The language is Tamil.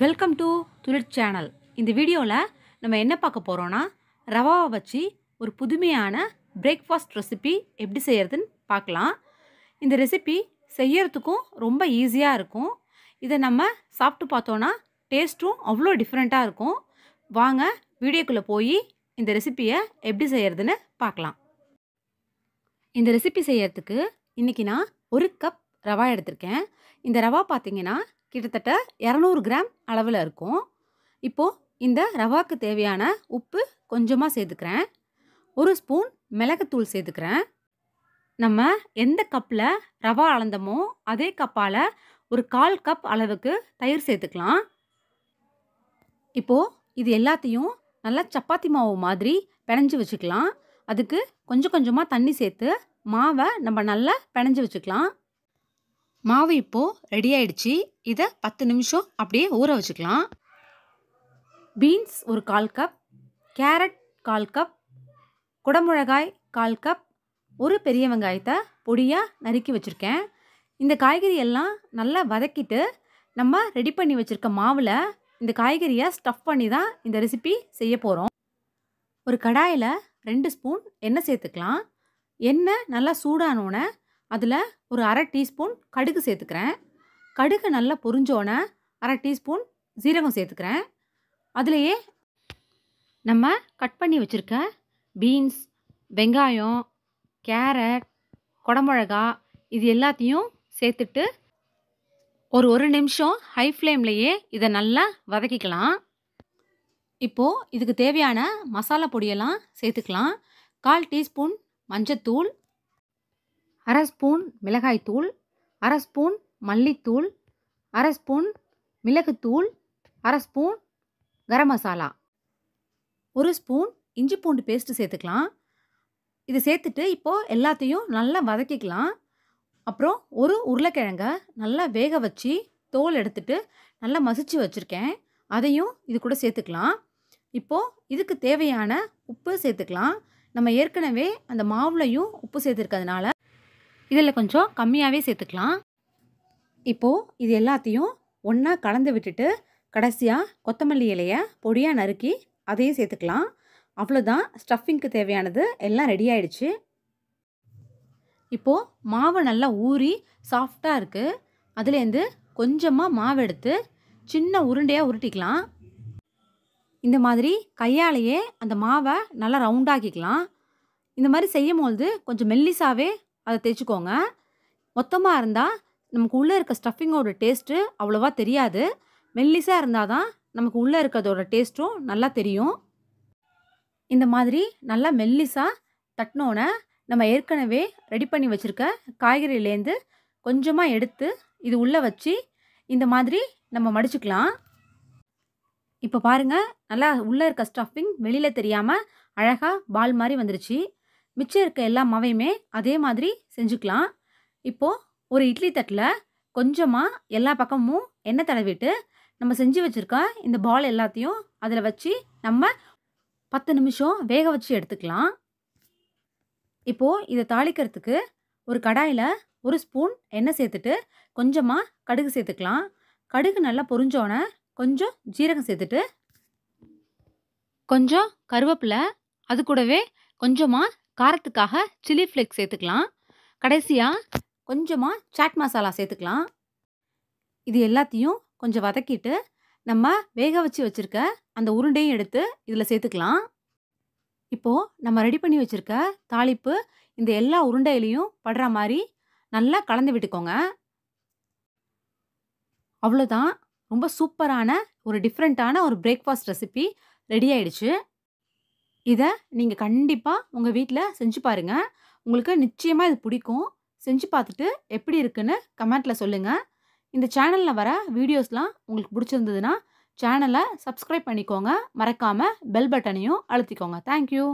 வெல்கம் டு துளிர் சேனல் இந்த வீடியோவில் நம்ம என்ன பார்க்க போகிறோன்னா ரவாவை வச்சு ஒரு புதுமையான பிரேக்ஃபாஸ்ட் ரெசிபி எப்படி செய்கிறதுன்னு பார்க்கலாம் இந்த ரெசிபி செய்யறதுக்கும் ரொம்ப ஈஸியாக இருக்கும் இதை நம்ம சாப்பிட்டு பார்த்தோன்னா டேஸ்ட்டும் அவ்வளோ டிஃப்ரெண்ட்டாக இருக்கும் வாங்க வீடியோக்குள்ளே போய் இந்த ரெசிப்பியை எப்படி செய்கிறதுன்னு பார்க்கலாம் இந்த ரெசிபி செய்யறதுக்கு இன்றைக்கி நான் ஒரு கப் ரவா எடுத்திருக்கேன் இந்த ரவா பார்த்திங்கன்னா கிட்டத்தட்ட இரநூறு கிராம் அளவில் இருக்கும் இப்போது இந்த ரவாக்கு தேவையான உப்பு கொஞ்சமாக சேர்த்துக்கிறேன் ஒரு ஸ்பூன் மிளகுத்தூள் சேர்த்துக்கிறேன் நம்ம எந்த கப்பில் ரவா அளந்தமோ அதே கப்பால் ஒரு கால் கப் அளவுக்கு தயிர் சேர்த்துக்கலாம் இப்போது இது எல்லாத்தையும் நல்லா சப்பாத்தி மாவு மாதிரி பிணைஞ்சு வச்சுக்கலாம் அதுக்கு கொஞ்சம் கொஞ்சமாக தண்ணி சேர்த்து மாவை நம்ம நல்லா பிணைஞ்சு வச்சுக்கலாம் மாவு இப்போது ரெடி ஆயிடுச்சு இதை பத்து நிமிஷம் அப்படியே ஊற வச்சுக்கலாம் பீன்ஸ் ஒரு கால் கப் கேரட் கால் கப் குடமுழகாய் கால் கப் ஒரு பெரிய வெங்காயத்தை பொடியாக நறுக்கி வச்சுருக்கேன் இந்த காய்கறி எல்லாம் நல்லா வதக்கிட்டு நம்ம ரெடி பண்ணி வச்சுருக்க மாவில் இந்த காய்கறியை ஸ்டஃப் பண்ணி தான் இந்த ரெசிபி செய்ய போகிறோம் ஒரு கடாயில் ரெண்டு ஸ்பூன் எண்ணெய் சேர்த்துக்கலாம் எண்ணெய் நல்லா சூடானோடனே அதில் ஒரு அரை டீஸ்பூன் கடுகு சேர்த்துக்கிறேன் கடுகு நல்லா பொரிஞ்சோன்னே அரை டீஸ்பூன் ஜீரகம் சேர்த்துக்கிறேன் அதுலேயே நம்ம கட் பண்ணி வச்சுருக்க பீன்ஸ் வெங்காயம் கேரட் குடமிளகா இது எல்லாத்தையும் சேர்த்துட்டு ஒரு ஒரு நிமிஷம் ஹை ஃப்ளேம்லேயே இதை நல்லா வதக்கிக்கலாம் இப்போது இதுக்கு தேவையான மசாலா பொடியெல்லாம் சேர்த்துக்கலாம் கால் டீஸ்பூன் மஞ்சத்தூள் அரை ஸ்பூன் மிளகாய்த்தூள் அரை ஸ்பூன் மல்லித்தூள் அரை ஸ்பூன் மிளகுத்தூள் அரை ஸ்பூன் கரம் மசாலா ஒரு ஸ்பூன் இஞ்சி பூண்டு பேஸ்ட்டு சேர்த்துக்கலாம் இது சேர்த்துட்டு இப்போது எல்லாத்தையும் நல்லா வதக்கிக்கலாம் அப்புறம் ஒரு உருளைக்கிழங்க நல்லா வேக வச்சு தோல் எடுத்துகிட்டு நல்லா மசிச்சு வச்சுருக்கேன் அதையும் இது கூட சேர்த்துக்கலாம் இப்போது இதுக்கு தேவையான உப்பு சேர்த்துக்கலாம் நம்ம ஏற்கனவே அந்த மாவுலையும் உப்பு சேர்த்துருக்கிறதுனால இதில் கொஞ்சம் கம்மியாகவே சேர்த்துக்கலாம் இப்போது இது எல்லாத்தையும் ஒன்றா கலந்து விட்டுட்டு கடைசியாக கொத்தமல்லி இலையை பொடியாக நறுக்கி அதையும் சேர்த்துக்கலாம் அவ்வளோதான் ஸ்டஃபிங்க்கு தேவையானது எல்லாம் ரெடி ஆயிடுச்சு இப்போது மாவு நல்லா ஊறி சாஃப்டாக இருக்குது அதுலேருந்து கொஞ்சமாக மாவு எடுத்து சின்ன உருண்டையாக உருட்டிக்கலாம் இந்த மாதிரி கையாலேயே அந்த மாவை நல்லா ரவுண்டாக்கிக்கலாம் இந்த மாதிரி செய்யும் கொஞ்சம் மெல்லிசாகவே அதை தேய்ச்சிக்கோங்க மொத்தமாக இருந்தால் நமக்கு உள்ளே இருக்க ஸ்டஃபிங்கோட டேஸ்ட்டு அவ்வளோவா தெரியாது மெல்லிஸாக இருந்தால் தான் நமக்கு உள்ளே இருக்கிறதோட டேஸ்ட்டும் நல்லா தெரியும் இந்த மாதிரி நல்லா மெல்லிஸாக தட்டினோன்னே நம்ம ஏற்கனவே ரெடி பண்ணி வச்சுருக்க காய்கறியிலேருந்து கொஞ்சமாக எடுத்து இது உள்ளே வச்சு இந்த மாதிரி நம்ம மடிச்சுக்கலாம் இப்போ பாருங்கள் நல்லா உள்ளே இருக்க ஸ்டஃபிங் வெளியில் தெரியாமல் அழகாக பால் மாதிரி வந்துருச்சு மிச்சம் இருக்க எல்லா மாவையுமே அதே மாதிரி செஞ்சுக்கலாம் இப்போது ஒரு இட்லி தட்டில் கொஞ்சமாக எல்லா பக்கமும் எண்ணெய் தடவிட்டு நம்ம செஞ்சு வச்சுருக்க இந்த பால் எல்லாத்தையும் அதில் வச்சு நம்ம பத்து நிமிஷம் வேக வச்சு எடுத்துக்கலாம் இப்போது இதை தாளிக்கிறதுக்கு ஒரு கடாயில் ஒரு ஸ்பூன் எண்ணெய் சேர்த்துட்டு கொஞ்சமாக கடுகு சேர்த்துக்கலாம் கடுகு நல்லா பொறிஞ்சோடனே கொஞ்சம் ஜீரகம் சேர்த்துட்டு கொஞ்சம் கருவேப்பிலை அது கூடவே கொஞ்சமாக காரத்துக்காக சில்லி ஃப்ளேக்ஸ் சேர்த்துக்கலாம் கடைசியாக கொஞ்சமாக சாட் மசாலா சேர்த்துக்கலாம் இது எல்லாத்தையும் கொஞ்சம் வதக்கிட்டு நம்ம வேக வச்சு வச்சுருக்க அந்த உருண்டையும் எடுத்து இதில் சேர்த்துக்கலாம் இப்போது நம்ம ரெடி பண்ணி வச்சுருக்க தாளிப்பு இந்த எல்லா உருண்டையிலையும் படுற மாதிரி நல்லா கலந்து விட்டுக்கோங்க அவ்வளோதான் ரொம்ப சூப்பரான ஒரு டிஃப்ரெண்ட்டான ஒரு பிரேக்ஃபாஸ்ட் ரெசிபி ரெடி ஆகிடுச்சு இதை நீங்கள் கண்டிப்பாக உங்கள் வீட்டில் செஞ்சு பாருங்கள் உங்களுக்கு நிச்சயமாக இது பிடிக்கும் செஞ்சு பார்த்துட்டு எப்படி இருக்குன்னு கமெண்ட்டில் சொல்லுங்கள் இந்த சேனலில் வர வீடியோஸ்லாம் உங்களுக்கு பிடிச்சிருந்ததுன்னா சேனலை சப்ஸ்கிரைப் பண்ணிக்கோங்க மறக்காமல் பெல் பட்டனையும் அழுத்திக்கோங்க தேங்க்யூ